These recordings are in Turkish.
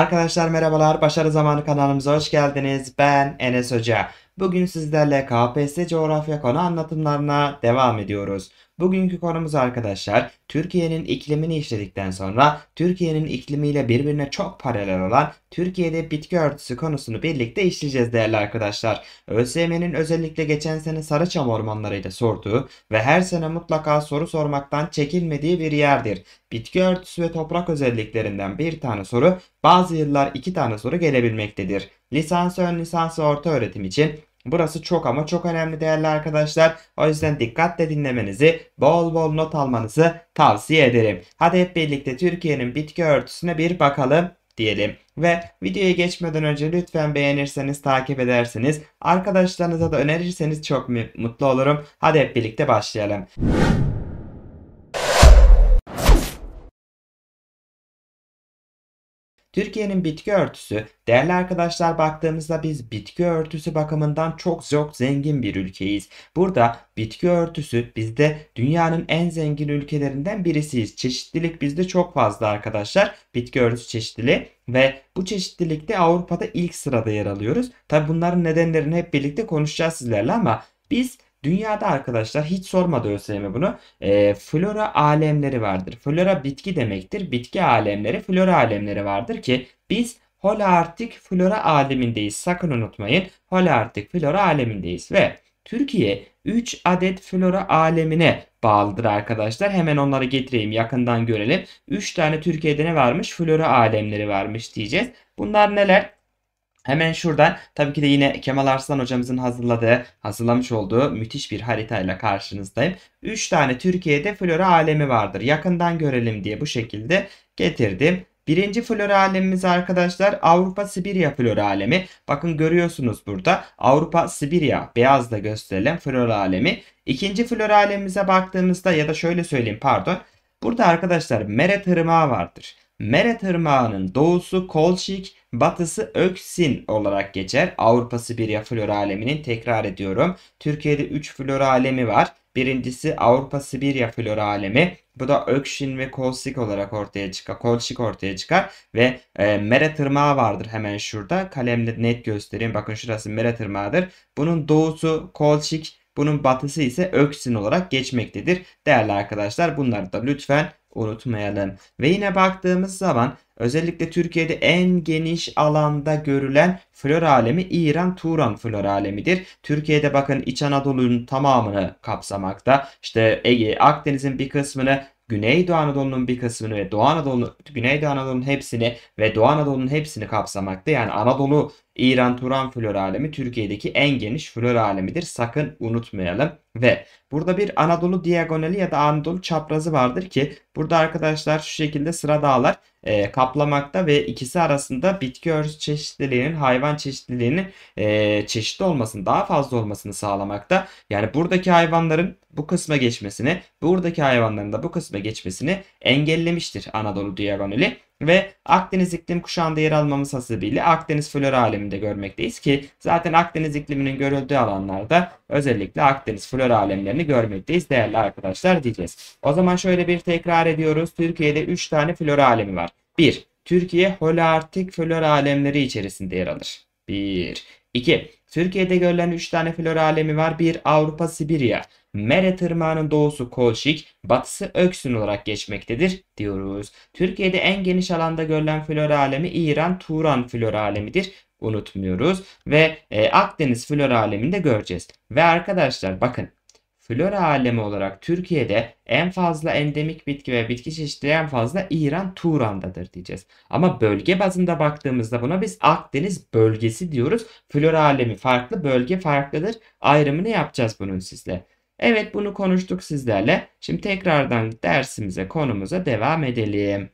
Arkadaşlar merhabalar. Başarı Zamanı kanalımıza hoş geldiniz. Ben Enes Hoca. Bugün sizlerle KPSS coğrafya konu anlatımlarına devam ediyoruz. Bugünkü konumuz arkadaşlar Türkiye'nin iklimini işledikten sonra Türkiye'nin iklimiyle birbirine çok paralel olan Türkiye'de bitki örtüsü konusunu birlikte işleyeceğiz değerli arkadaşlar. ÖSYM'nin özellikle geçen sene Sarıçam ormanlarıyla sorduğu ve her sene mutlaka soru sormaktan çekilmediği bir yerdir. Bitki örtüsü ve toprak özelliklerinden bir tane soru bazı yıllar iki tane soru gelebilmektedir. Lisans ön lisans orta öğretim için Burası çok ama çok önemli değerli arkadaşlar. O yüzden dikkatle dinlemenizi, bol bol not almanızı tavsiye ederim. Hadi hep birlikte Türkiye'nin bitki örtüsüne bir bakalım diyelim. Ve videoya geçmeden önce lütfen beğenirseniz, takip ederseniz, arkadaşlarınıza da önerirseniz çok mutlu olurum. Hadi hep birlikte başlayalım. Türkiye'nin bitki örtüsü, değerli arkadaşlar baktığımızda biz bitki örtüsü bakımından çok çok zengin bir ülkeyiz. Burada bitki örtüsü bizde dünyanın en zengin ülkelerinden birisiyiz. Çeşitlilik bizde çok fazla arkadaşlar. Bitki örtüsü çeşitliliği ve bu çeşitlilikte Avrupa'da ilk sırada yer alıyoruz. Tabi bunların nedenlerini hep birlikte konuşacağız sizlerle ama biz Dünyada arkadaşlar hiç sormadı ÖSYM bunu. E, flora alemleri vardır. Flora bitki demektir. Bitki alemleri, flora alemleri vardır ki biz Holarktik flora alemindeyiz. Sakın unutmayın. Holarktik flora alemindeyiz ve Türkiye 3 adet flora alemine bağlıdır arkadaşlar. Hemen onları getireyim yakından görelim. 3 tane Türkiye'de ne varmış? Flora alemleri varmış diyeceğiz. Bunlar neler? Hemen şuradan tabii ki de yine Kemal Arslan hocamızın hazırladığı, hazırlamış olduğu müthiş bir haritayla karşınızdayım. 3 tane Türkiye'de flora alemi vardır. Yakından görelim diye bu şekilde getirdim. Birinci flora alemimiz arkadaşlar Avrupa Sibirya flora alemi. Bakın görüyorsunuz burada Avrupa Sibirya beyazla gösterilen flora alemi. İkinci flora alemimize baktığımızda ya da şöyle söyleyeyim pardon. Burada arkadaşlar Meret Hırmağı vardır. Meret Hırmağı'nın doğusu Kolçik, Batısı Öksin olarak geçer. Avrupa Sibirya flora aleminin tekrar ediyorum. Türkiye'de 3 flora alemi var. Birincisi Avrupa Sibirya flora alemi. Bu da Ökşin ve Kolsik olarak ortaya çıkar. Kolşik ortaya çıkar ve e, Mere tırmağı vardır hemen şurada. Kalemle net göstereyim. Bakın şurası Mere tırmağıdır. Bunun doğusu Kolşik, bunun batısı ise Öksin olarak geçmektedir. Değerli arkadaşlar bunları da lütfen unutmayalım. Ve yine baktığımız zaman özellikle Türkiye'de en geniş alanda görülen flor alemi İran Turan flor alemidir. Türkiye'de bakın İç Anadolu'nun tamamını kapsamakta. İşte Ege, Akdeniz'in bir kısmını Güneydoğu Anadolu'nun bir kısmını ve Doğu Anadolu, Güneydoğu Anadolu'nun hepsini ve Doğu Anadolu'nun hepsini kapsamakta. Yani Anadolu İran-Turan flor alemi Türkiye'deki en geniş flor alemidir. Sakın unutmayalım. Ve burada bir Anadolu diagonali ya da Anadolu çaprazı vardır ki burada arkadaşlar şu şekilde sıra dağlar e, kaplamakta ve ikisi arasında bitki örtüsü çeşitliliğinin, hayvan çeşitliliğinin e, çeşitli olmasını, daha fazla olmasını sağlamakta. Yani buradaki hayvanların bu kısma geçmesini, buradaki hayvanların da bu kısma geçmesini engellemiştir Anadolu diagonali ve Akdeniz iklim kuşağında yer almamız hasebiyle Akdeniz flora aleminde görmekteyiz ki zaten Akdeniz ikliminin görüldüğü alanlarda özellikle Akdeniz flora alemlerini görmekteyiz değerli arkadaşlar diyeceğiz. O zaman şöyle bir tekrar ediyoruz. Türkiye'de 3 tane flora alemi var. 1. Türkiye holartik flora alemleri içerisinde yer alır. 1. 2. Türkiye'de görülen 3 tane flora alemi var. 1. Avrupa Sibirya. Mere tırmağının doğusu Kolşik, batısı Öksün olarak geçmektedir diyoruz. Türkiye'de en geniş alanda görülen flora alemi İran Turan flora alemidir. Unutmuyoruz ve e, Akdeniz flora de göreceğiz. Ve arkadaşlar bakın flora alemi olarak Türkiye'de en fazla endemik bitki ve bitki çeşitleri en fazla İran Turan'dadır diyeceğiz. Ama bölge bazında baktığımızda buna biz Akdeniz bölgesi diyoruz. Flora alemi farklı, bölge farklıdır. Ayrımını yapacağız bunun sizle. Evet bunu konuştuk sizlerle. Şimdi tekrardan dersimize konumuza devam edelim.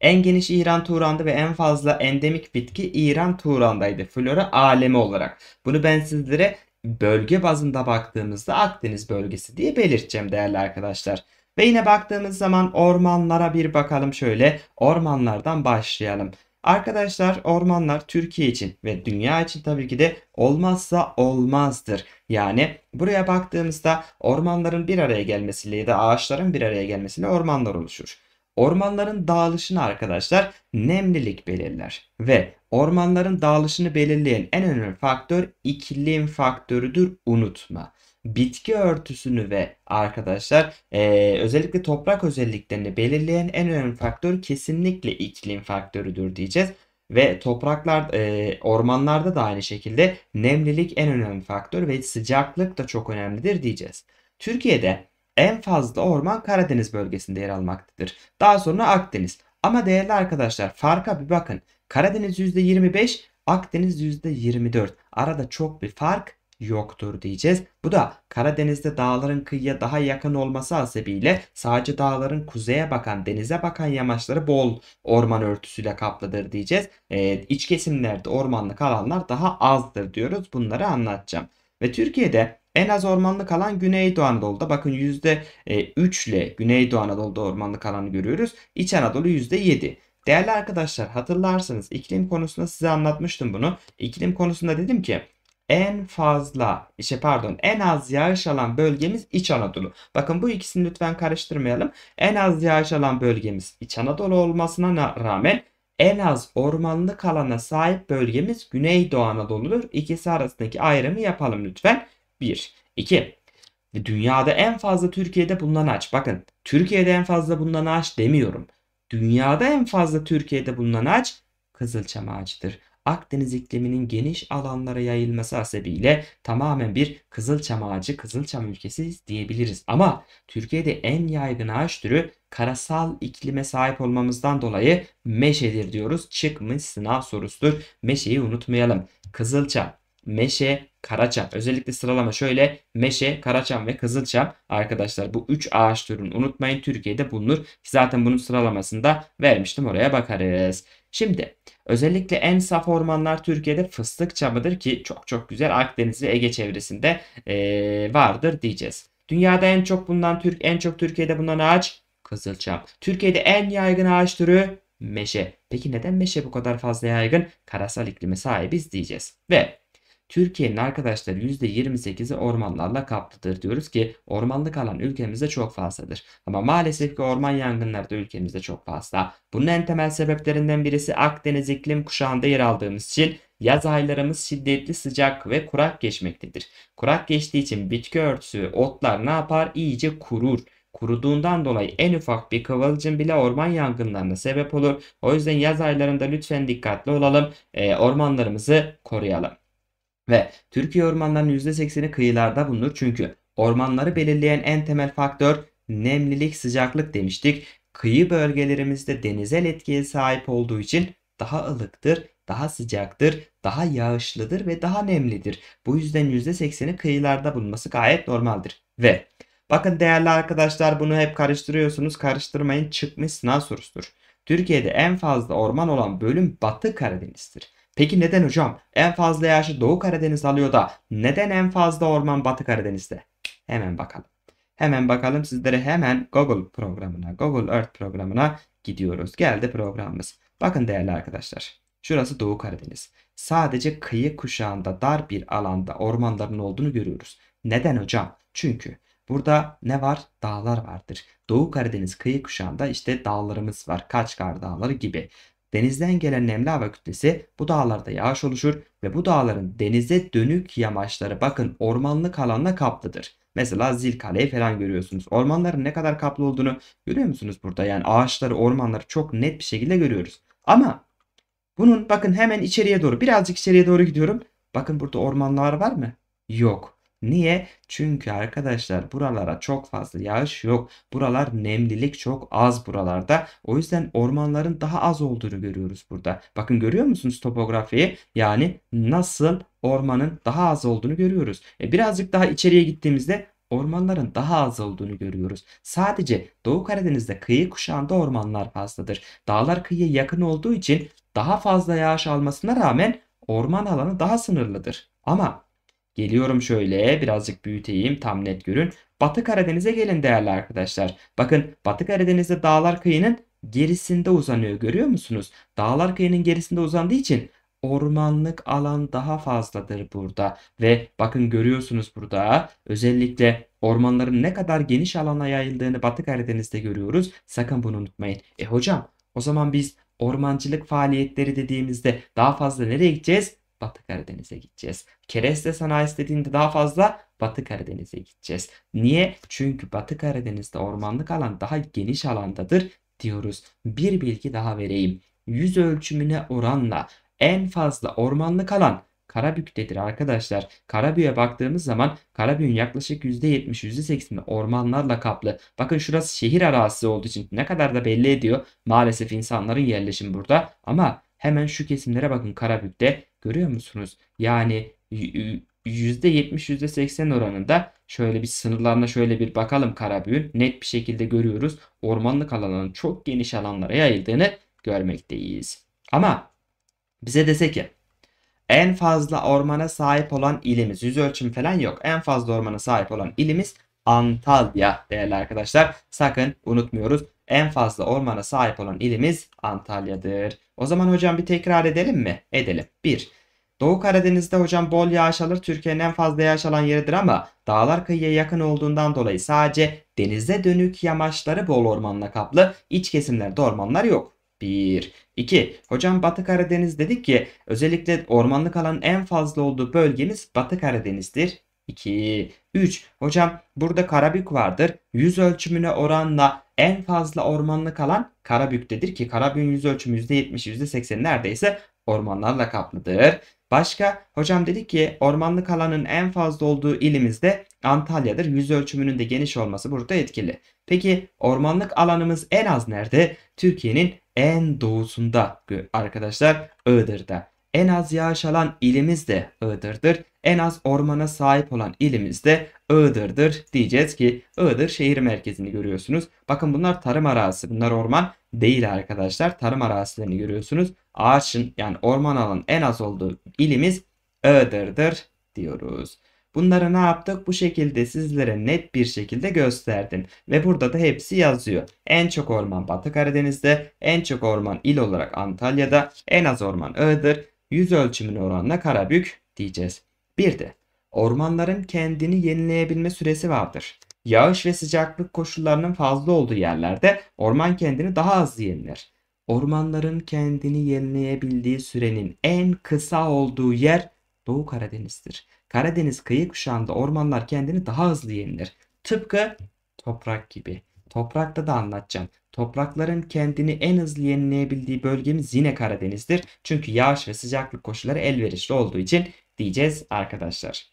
En geniş İran Turan'dı ve en fazla endemik bitki İran Turan'daydı. Flora alemi olarak. Bunu ben sizlere bölge bazında baktığımızda Akdeniz bölgesi diye belirteceğim değerli arkadaşlar. Ve yine baktığımız zaman ormanlara bir bakalım şöyle. Ormanlardan başlayalım. Arkadaşlar ormanlar Türkiye için ve dünya için tabii ki de olmazsa olmazdır. Yani buraya baktığımızda ormanların bir araya gelmesiyle ya da ağaçların bir araya gelmesiyle ormanlar oluşur. Ormanların dağılışını arkadaşlar nemlilik belirler ve ormanların dağılışını belirleyen en önemli faktör iklim faktörüdür unutma bitki örtüsünü ve arkadaşlar e, özellikle toprak özelliklerini belirleyen en önemli faktör kesinlikle iklim faktörüdür diyeceğiz. Ve topraklar, e, ormanlarda da aynı şekilde nemlilik en önemli faktör ve sıcaklık da çok önemlidir diyeceğiz. Türkiye'de en fazla orman Karadeniz bölgesinde yer almaktadır. Daha sonra Akdeniz. Ama değerli arkadaşlar farka bir bakın. Karadeniz %25, Akdeniz %24. Arada çok bir fark yoktur diyeceğiz. Bu da Karadeniz'de dağların kıyıya daha yakın olması hasebiyle sadece dağların kuzeye bakan, denize bakan yamaçları bol orman örtüsüyle kaplıdır diyeceğiz. Ee, iç kesimlerde ormanlık alanlar daha azdır diyoruz. Bunları anlatacağım. Ve Türkiye'de en az ormanlık alan Güneydoğu Anadolu'da. Bakın %3 e, ile Güneydoğu Anadolu'da ormanlık alanı görüyoruz. İç Anadolu %7. Değerli arkadaşlar hatırlarsanız iklim konusunda size anlatmıştım bunu. İklim konusunda dedim ki en fazla, işte pardon en az yağış alan bölgemiz İç Anadolu. Bakın bu ikisini lütfen karıştırmayalım. En az yağış alan bölgemiz İç Anadolu olmasına rağmen en az ormanlık alana sahip bölgemiz Güneydoğu Anadolu'dur. İkisi arasındaki ayrımı yapalım lütfen. 1. 2. Dünyada en fazla Türkiye'de bulunan ağaç. Bakın Türkiye'de en fazla bulunan ağaç demiyorum. Dünyada en fazla Türkiye'de bulunan ağaç kızılçam ağacıdır. Akdeniz ikliminin geniş alanlara yayılması hasebiyle tamamen bir kızılçam ağacı, kızılçam ülkesi diyebiliriz. Ama Türkiye'de en yaygın ağaç türü karasal iklime sahip olmamızdan dolayı meşedir diyoruz. Çıkmış sınav sorusudur. Meşeyi unutmayalım. Kızılçam, meşe, karaçam. Özellikle sıralama şöyle meşe, karaçam ve kızılçam. Arkadaşlar bu 3 ağaç türünü unutmayın Türkiye'de bulunur. Zaten bunun sıralamasında vermiştim oraya bakarız. Şimdi özellikle en saf ormanlar Türkiye'de fıstık çamıdır ki çok çok güzel Akdeniz ve Ege çevresinde ee, vardır diyeceğiz. Dünyada en çok bundan Türk en çok Türkiye'de bulunan ağaç kızılçam. Türkiye'de en yaygın ağaç türü meşe. Peki neden meşe bu kadar fazla yaygın? Karasal iklime sahibiz diyeceğiz. Ve Türkiye'nin arkadaşlar %28'i ormanlarla kaplıdır diyoruz ki ormanlık alan ülkemizde çok fazladır. Ama maalesef ki orman yangınları da ülkemizde çok fazla. Bunun en temel sebeplerinden birisi Akdeniz iklim kuşağında yer aldığımız için Yaz aylarımız şiddetli sıcak ve kurak geçmektedir. Kurak geçtiği için bitki örtüsü, otlar ne yapar? İyice kurur. Kuruduğundan dolayı en ufak bir kıvılcım bile orman yangınlarına sebep olur. O yüzden yaz aylarında lütfen dikkatli olalım. E, ormanlarımızı koruyalım. Ve Türkiye ormanlarının %80'i kıyılarda bulunur çünkü ormanları belirleyen en temel faktör nemlilik sıcaklık demiştik. Kıyı bölgelerimizde denizel etkiye sahip olduğu için daha ılıktır, daha sıcaktır, daha yağışlıdır ve daha nemlidir. Bu yüzden %80'i kıyılarda bulunması gayet normaldir. Ve bakın değerli arkadaşlar bunu hep karıştırıyorsunuz. Karıştırmayın çıkmış sınav sorusudur. Türkiye'de en fazla orman olan bölüm Batı Karadeniz'dir. Peki neden hocam? En fazla yağışı Doğu Karadeniz alıyor da neden en fazla orman Batı Karadeniz'de? Hemen bakalım. Hemen bakalım sizlere hemen Google programına, Google Earth programına gidiyoruz. Geldi programımız. Bakın değerli arkadaşlar. Şurası Doğu Karadeniz. Sadece kıyı kuşağında dar bir alanda ormanların olduğunu görüyoruz. Neden hocam? Çünkü Burada ne var? Dağlar vardır. Doğu Karadeniz kıyı kuşağında işte dağlarımız var. Kaçkar Dağları gibi. Denizden gelen nemli hava kütlesi bu dağlarda yağış oluşur ve bu dağların denize dönük yamaçları bakın ormanlık alanla kaplıdır. Mesela zil Zilkale'yi falan görüyorsunuz. Ormanların ne kadar kaplı olduğunu görüyor musunuz burada? Yani ağaçları, ormanları çok net bir şekilde görüyoruz. Ama bunun bakın hemen içeriye doğru birazcık içeriye doğru gidiyorum. Bakın burada ormanlar var mı? Yok. Niye? Çünkü arkadaşlar buralara çok fazla yağış yok. Buralar nemlilik çok az buralarda. O yüzden ormanların daha az olduğunu görüyoruz burada. Bakın görüyor musunuz topografiyi? Yani nasıl ormanın daha az olduğunu görüyoruz. E birazcık daha içeriye gittiğimizde ormanların daha az olduğunu görüyoruz. Sadece Doğu Karadeniz'de kıyı kuşağında ormanlar fazladır. Dağlar kıyıya yakın olduğu için daha fazla yağış almasına rağmen orman alanı daha sınırlıdır. Ama Geliyorum şöyle birazcık büyüteyim tam net görün. Batı Karadeniz'e gelin değerli arkadaşlar. Bakın Batı Karadeniz'de dağlar kıyının gerisinde uzanıyor görüyor musunuz? Dağlar kıyının gerisinde uzandığı için ormanlık alan daha fazladır burada. Ve bakın görüyorsunuz burada özellikle ormanların ne kadar geniş alana yayıldığını Batı Karadeniz'de görüyoruz. Sakın bunu unutmayın. E hocam o zaman biz ormancılık faaliyetleri dediğimizde daha fazla nereye gideceğiz? Batı Karadeniz'e gideceğiz. Kereste sanayisi istediğinde daha fazla Batı Karadeniz'e gideceğiz. Niye? Çünkü Batı Karadeniz'de ormanlık alan daha geniş alandadır diyoruz. Bir bilgi daha vereyim. Yüz ölçümüne oranla en fazla ormanlık alan Karabük'tedir arkadaşlar. Karabük'e baktığımız zaman Karabük'ün yaklaşık %70-%80'i ormanlarla kaplı. Bakın şurası şehir arazisi olduğu için ne kadar da belli ediyor. Maalesef insanların yerleşim burada ama Hemen şu kesimlere bakın Karabük'te görüyor musunuz? Yani %70 %80 oranında şöyle bir sınırlarına şöyle bir bakalım Karabük'ün net bir şekilde görüyoruz. Ormanlık alanın çok geniş alanlara yayıldığını görmekteyiz. Ama bize dese ki en fazla ormana sahip olan ilimiz yüz ölçüm falan yok. En fazla ormana sahip olan ilimiz Antalya değerli arkadaşlar. Sakın unutmuyoruz en fazla ormana sahip olan ilimiz Antalya'dır. O zaman hocam bir tekrar edelim mi? Edelim. 1. Doğu Karadeniz'de hocam bol yağış alır. Türkiye'nin en fazla yağış alan yeridir ama dağlar kıyıya yakın olduğundan dolayı sadece denize dönük yamaçları bol ormanla kaplı. iç kesimlerde ormanlar yok. 1. 2. Hocam Batı Karadeniz dedik ki özellikle ormanlık alan en fazla olduğu bölgemiz Batı Karadeniz'dir. 2, 3. Hocam burada Karabük vardır. Yüz ölçümüne oranla en fazla ormanlık alan Karabük'tedir ki Karabük'ün yüz ölçümü %70, %80 neredeyse ormanlarla kaplıdır. Başka hocam dedi ki ormanlık alanın en fazla olduğu ilimizde Antalya'dır. Yüz ölçümünün de geniş olması burada etkili. Peki ormanlık alanımız en az nerede? Türkiye'nin en doğusunda arkadaşlar Iğdır'da. En az yağış alan ilimiz de Iğdır'dır en az ormana sahip olan ilimiz de Iğdır'dır diyeceğiz ki Iğdır şehir merkezini görüyorsunuz. Bakın bunlar tarım arazisi bunlar orman değil arkadaşlar tarım arazilerini görüyorsunuz. Ağaçın yani orman alan en az olduğu ilimiz Iğdır'dır diyoruz. Bunları ne yaptık? Bu şekilde sizlere net bir şekilde gösterdim. Ve burada da hepsi yazıyor. En çok orman Batı Karadeniz'de, en çok orman il olarak Antalya'da, en az orman Iğdır, yüz ölçümün oranla Karabük diyeceğiz. Bir de ormanların kendini yenileyebilme süresi vardır. Yağış ve sıcaklık koşullarının fazla olduğu yerlerde orman kendini daha az yeniler. Ormanların kendini yenileyebildiği sürenin en kısa olduğu yer Doğu Karadeniz'dir. Karadeniz kıyı kuşağında ormanlar kendini daha hızlı yenilir. Tıpkı toprak gibi. Toprakta da anlatacağım. Toprakların kendini en hızlı yenileyebildiği bölgemiz yine Karadeniz'dir. Çünkü yağış ve sıcaklık koşulları elverişli olduğu için diyeceğiz arkadaşlar.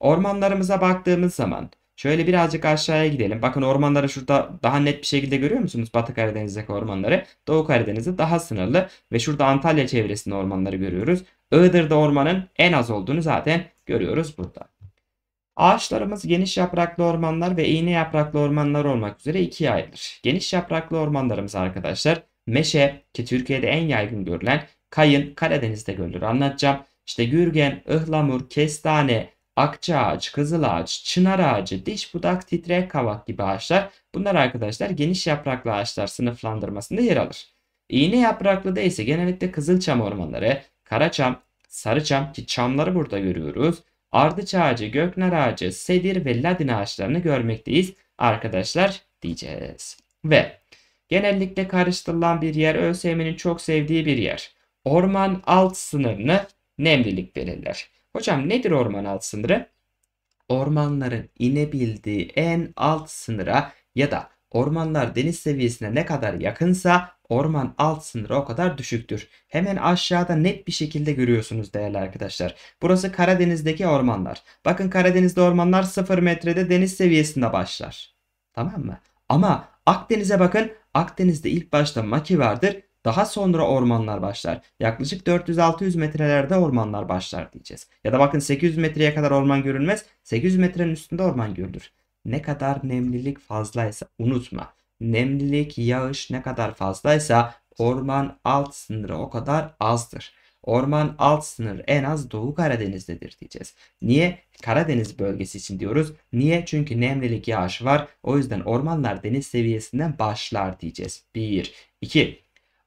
Ormanlarımıza baktığımız zaman şöyle birazcık aşağıya gidelim. Bakın ormanları şurada daha net bir şekilde görüyor musunuz? Batı Karadeniz'deki ormanları. Doğu Karadeniz'de daha sınırlı ve şurada Antalya çevresinde ormanları görüyoruz. Iğdır'da ormanın en az olduğunu zaten görüyoruz burada. Ağaçlarımız geniş yapraklı ormanlar ve iğne yapraklı ormanlar olmak üzere ikiye ayrılır. Geniş yapraklı ormanlarımız arkadaşlar meşe ki Türkiye'de en yaygın görülen kayın Karadeniz'de görülür anlatacağım. İşte gürgen, ıhlamur, kestane, akça ağaç, kızıl ağaç, çınar ağacı, diş budak, titrek kavak gibi ağaçlar. Bunlar arkadaşlar geniş yapraklı ağaçlar sınıflandırmasında yer alır. İğne yapraklı da ise genellikle kızılçam ormanları, karaçam, sarıçam ki çamları burada görüyoruz. Ardıç ağacı, göknar ağacı, sedir ve ladin ağaçlarını görmekteyiz arkadaşlar diyeceğiz. Ve genellikle karıştırılan bir yer ÖSYM'nin çok sevdiği bir yer. Orman alt sınırını nemlilik belirler. Hocam nedir orman alt sınırı? Ormanların inebildiği en alt sınıra ya da ormanlar deniz seviyesine ne kadar yakınsa orman alt sınırı o kadar düşüktür. Hemen aşağıda net bir şekilde görüyorsunuz değerli arkadaşlar. Burası Karadeniz'deki ormanlar. Bakın Karadeniz'de ormanlar 0 metrede deniz seviyesinde başlar. Tamam mı? Ama Akdeniz'e bakın. Akdeniz'de ilk başta maki vardır. Daha sonra ormanlar başlar. Yaklaşık 400-600 metrelerde ormanlar başlar diyeceğiz. Ya da bakın 800 metreye kadar orman görülmez. 800 metrenin üstünde orman görülür. Ne kadar nemlilik fazlaysa unutma. Nemlilik, yağış ne kadar fazlaysa orman alt sınırı o kadar azdır. Orman alt sınır en az Doğu Karadeniz'dedir diyeceğiz. Niye? Karadeniz bölgesi için diyoruz. Niye? Çünkü nemlilik yağış var. O yüzden ormanlar deniz seviyesinden başlar diyeceğiz. 1. 2.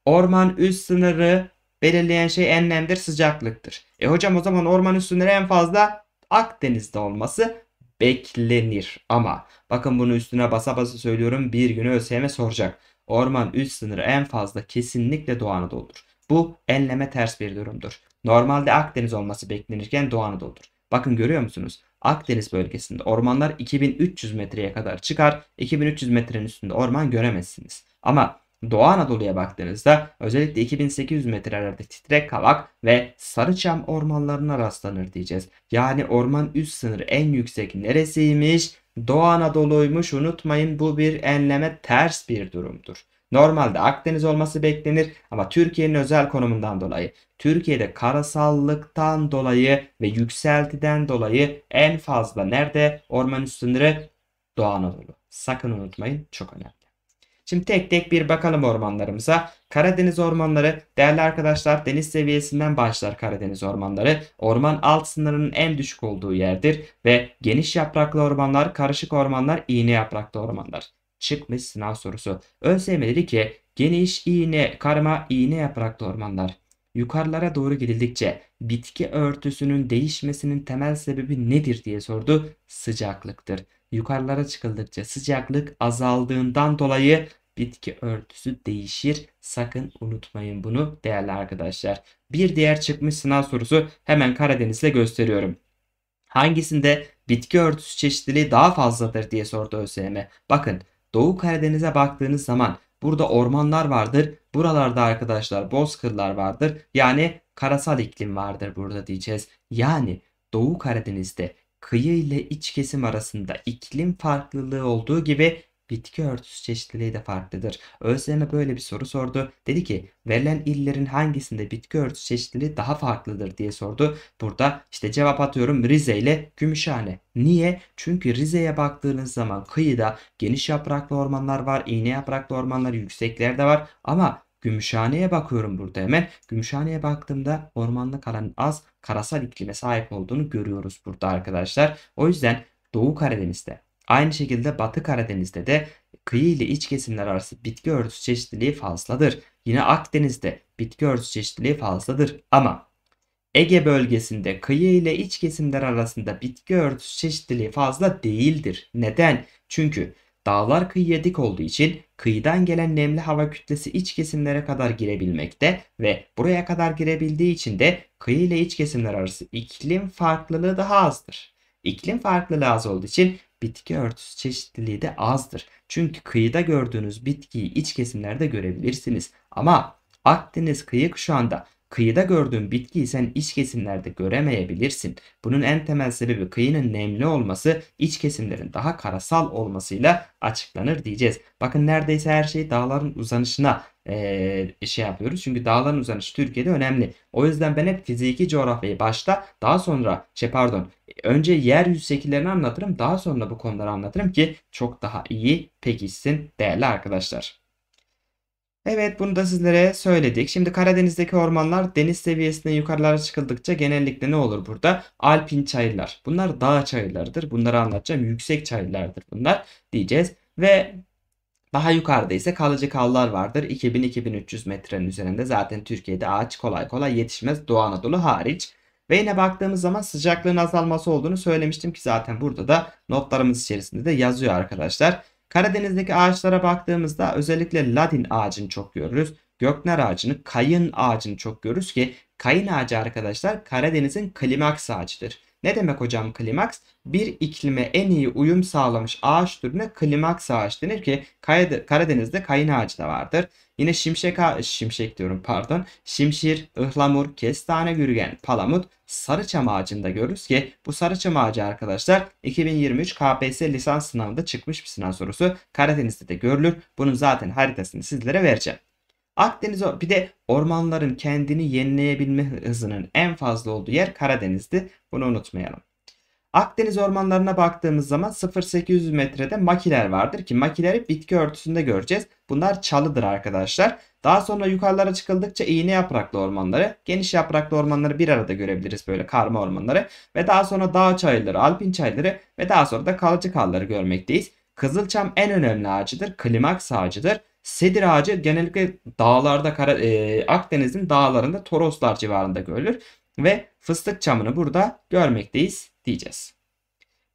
Orman üst sınırı belirleyen şey enlemdir sıcaklıktır. E hocam o zaman orman üst sınırı en fazla Akdeniz'de olması beklenir. Ama bakın bunu üstüne basa basa söylüyorum bir günü ÖSYM soracak. Orman üst sınırı en fazla kesinlikle Doğu Anadolu'dur. Bu enleme ters bir durumdur. Normalde Akdeniz olması beklenirken Doğu Anadolu'dur. Bakın görüyor musunuz? Akdeniz bölgesinde ormanlar 2300 metreye kadar çıkar. 2300 metrenin üstünde orman göremezsiniz. Ama Doğu Anadolu'ya baktığınızda özellikle 2800 metrelerde titrek kavak ve sarıçam ormanlarına rastlanır diyeceğiz. Yani orman üst sınır en yüksek neresiymiş? Doğu Anadolu'ymuş unutmayın bu bir enleme ters bir durumdur. Normalde Akdeniz olması beklenir ama Türkiye'nin özel konumundan dolayı, Türkiye'de karasallıktan dolayı ve yükseltiden dolayı en fazla nerede orman üst sınırı? Doğu Anadolu. Sakın unutmayın çok önemli. Şimdi tek tek bir bakalım ormanlarımıza. Karadeniz ormanları değerli arkadaşlar deniz seviyesinden başlar Karadeniz ormanları. Orman alt sınırının en düşük olduğu yerdir ve geniş yapraklı ormanlar, karışık ormanlar, iğne yapraklı ormanlar. Çıkmış sınav sorusu. ÖSYM dedi ki geniş iğne, karma, iğne yapraklı ormanlar. Yukarılara doğru gidildikçe bitki örtüsünün değişmesinin temel sebebi nedir diye sordu. Sıcaklıktır yukarılara çıkıldıkça sıcaklık azaldığından dolayı bitki örtüsü değişir. Sakın unutmayın bunu değerli arkadaşlar. Bir diğer çıkmış sınav sorusu hemen Karadeniz'le gösteriyorum. Hangisinde bitki örtüsü çeşitliliği daha fazladır diye sordu ÖSYM. Bakın Doğu Karadeniz'e baktığınız zaman burada ormanlar vardır. Buralarda arkadaşlar bozkırlar vardır. Yani karasal iklim vardır burada diyeceğiz. Yani Doğu Karadeniz'de kıyı ile iç kesim arasında iklim farklılığı olduğu gibi bitki örtüsü çeşitliliği de farklıdır. ÖSYM böyle bir soru sordu. Dedi ki verilen illerin hangisinde bitki örtüsü çeşitliliği daha farklıdır diye sordu. Burada işte cevap atıyorum Rize ile Gümüşhane. Niye? Çünkü Rize'ye baktığınız zaman kıyıda geniş yapraklı ormanlar var, iğne yapraklı ormanlar yükseklerde var ama Gümüşhane'ye bakıyorum burada hemen. Gümüşhane'ye baktığımda ormanlık alanın az karasal iklime sahip olduğunu görüyoruz burada arkadaşlar. O yüzden Doğu Karadeniz'de aynı şekilde Batı Karadeniz'de de kıyı ile iç kesimler arası bitki örtüsü çeşitliliği fazladır. Yine Akdeniz'de bitki örtüsü çeşitliliği fazladır ama Ege bölgesinde kıyı ile iç kesimler arasında bitki örtüsü çeşitliliği fazla değildir. Neden? Çünkü Dağlar kıyıya dik olduğu için kıyıdan gelen nemli hava kütlesi iç kesimlere kadar girebilmekte ve buraya kadar girebildiği için de kıyı ile iç kesimler arası iklim farklılığı daha azdır. İklim farklılığı az olduğu için bitki örtüsü çeşitliliği de azdır. Çünkü kıyıda gördüğünüz bitkiyi iç kesimlerde görebilirsiniz. Ama Akdeniz kıyı kuşağında Kıyıda gördüğün bitkiyi sen iç kesimlerde göremeyebilirsin. Bunun en temel sebebi kıyının nemli olması, iç kesimlerin daha karasal olmasıyla açıklanır diyeceğiz. Bakın neredeyse her şeyi dağların uzanışına ee, şey yapıyoruz. Çünkü dağların uzanışı Türkiye'de önemli. O yüzden ben hep fiziki coğrafyayı başta daha sonra şey pardon önce yeryüzü şekillerini anlatırım daha sonra bu konuları anlatırım ki çok daha iyi pekişsin değerli arkadaşlar. Evet bunu da sizlere söyledik. Şimdi Karadeniz'deki ormanlar deniz seviyesinden yukarılara çıkıldıkça genellikle ne olur burada? Alpin çayırlar. Bunlar dağ çayırlarıdır. Bunları anlatacağım. Yüksek çayırlardır bunlar diyeceğiz. Ve daha yukarıda ise kalıcı kallar vardır. 2000-2300 metrenin üzerinde zaten Türkiye'de ağaç kolay kolay yetişmez Doğu Anadolu hariç. Ve yine baktığımız zaman sıcaklığın azalması olduğunu söylemiştim ki zaten burada da notlarımız içerisinde de yazıyor arkadaşlar. Karadeniz'deki ağaçlara baktığımızda özellikle ladin ağacını çok görürüz. Gökner ağacını, kayın ağacını çok görürüz ki kayın ağacı arkadaşlar Karadeniz'in klimaks ağacıdır. Ne demek hocam klimaks? Bir iklime en iyi uyum sağlamış ağaç türüne klimaks ağaç denir ki Karadeniz'de kayın ağacı da vardır. Yine şimşek ağaç, şimşek diyorum pardon. Şimşir, ıhlamur, kestane gürgen, palamut, sarıçam ağacında görürüz ki bu sarıçam ağacı arkadaşlar 2023 KPSS lisans sınavında çıkmış bir sınav sorusu. Karadeniz'de de görülür. Bunun zaten haritasını sizlere vereceğim. Akdeniz bir de ormanların kendini yenileyebilme hızının en fazla olduğu yer Karadeniz'di. Bunu unutmayalım. Akdeniz ormanlarına baktığımız zaman 0-800 metrede makiler vardır ki makileri bitki örtüsünde göreceğiz. Bunlar çalıdır arkadaşlar. Daha sonra yukarılara çıkıldıkça iğne yapraklı ormanları, geniş yapraklı ormanları bir arada görebiliriz böyle karma ormanları. Ve daha sonra dağ çayları, alpin çayları ve daha sonra da kalıcı kalları görmekteyiz. Kızılçam en önemli ağacıdır, klimaks ağacıdır. Sedir ağacı genellikle dağlarda Kara, e, Akdeniz'in dağlarında Toroslar civarında görülür ve fıstık çamını burada görmekteyiz diyeceğiz.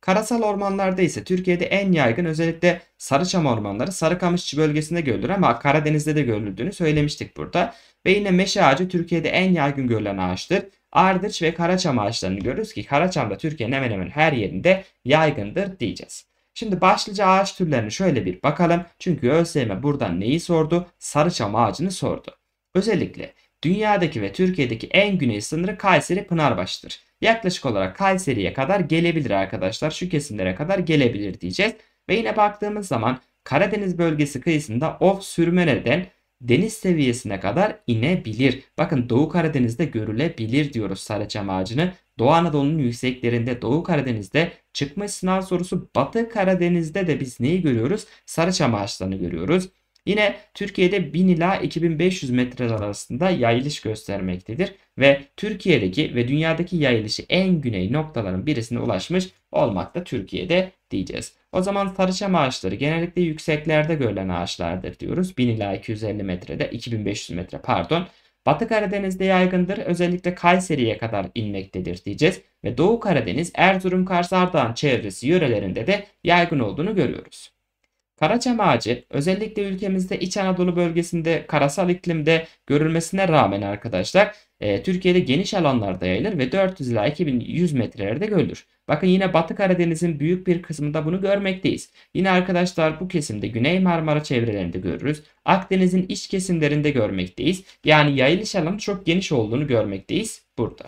Karasal ormanlarda ise Türkiye'de en yaygın özellikle sarıçam ormanları Sarıkamışçı bölgesinde görülür ama Karadeniz'de de görüldüğünü söylemiştik burada. Ve yine meşe ağacı Türkiye'de en yaygın görülen ağaçtır. Ardıç ve karaçam ağaçlarını görürüz ki karaçam da Türkiye'nin hemen hemen her yerinde yaygındır diyeceğiz. Şimdi başlıca ağaç türlerine şöyle bir bakalım. Çünkü ÖSYM buradan neyi sordu? Sarıçam ağacını sordu. Özellikle dünyadaki ve Türkiye'deki en güney sınırı Kayseri Pınarbaşı'dır. Yaklaşık olarak Kayseri'ye kadar gelebilir arkadaşlar. Şu kesimlere kadar gelebilir diyeceğiz. Ve yine baktığımız zaman Karadeniz bölgesi kıyısında of sürmelerden. neden deniz seviyesine kadar inebilir. Bakın Doğu Karadeniz'de görülebilir diyoruz sarıçam ağacını. Doğu Anadolu'nun yükseklerinde Doğu Karadeniz'de çıkmış sınav sorusu Batı Karadeniz'de de biz neyi görüyoruz? Sarıçam ağaçlarını görüyoruz. Yine Türkiye'de 1000 ila 2500 metreler arasında yayılış göstermektedir ve Türkiye'deki ve dünyadaki yayılışı en güney noktaların birisine ulaşmış olmakta Türkiye'de diyeceğiz. O zaman sarıçam ağaçları genellikle yükseklerde görülen ağaçlardır diyoruz. 1000 ila 250 metrede 2500 metre pardon. Batı Karadeniz'de yaygındır. Özellikle Kayseri'ye kadar inmektedir diyeceğiz. Ve Doğu Karadeniz, Erzurum, Kars, Ardahan çevresi yörelerinde de yaygın olduğunu görüyoruz. Karaçam ağacı özellikle ülkemizde İç Anadolu bölgesinde karasal iklimde görülmesine rağmen arkadaşlar e, Türkiye'de geniş alanlarda yayılır ve 400 ila 2100 metrelerde görülür. Bakın yine Batı Karadeniz'in büyük bir kısmında bunu görmekteyiz. Yine arkadaşlar bu kesimde Güney Marmara çevrelerinde görürüz. Akdeniz'in iç kesimlerinde görmekteyiz. Yani yayılış alanı çok geniş olduğunu görmekteyiz burada.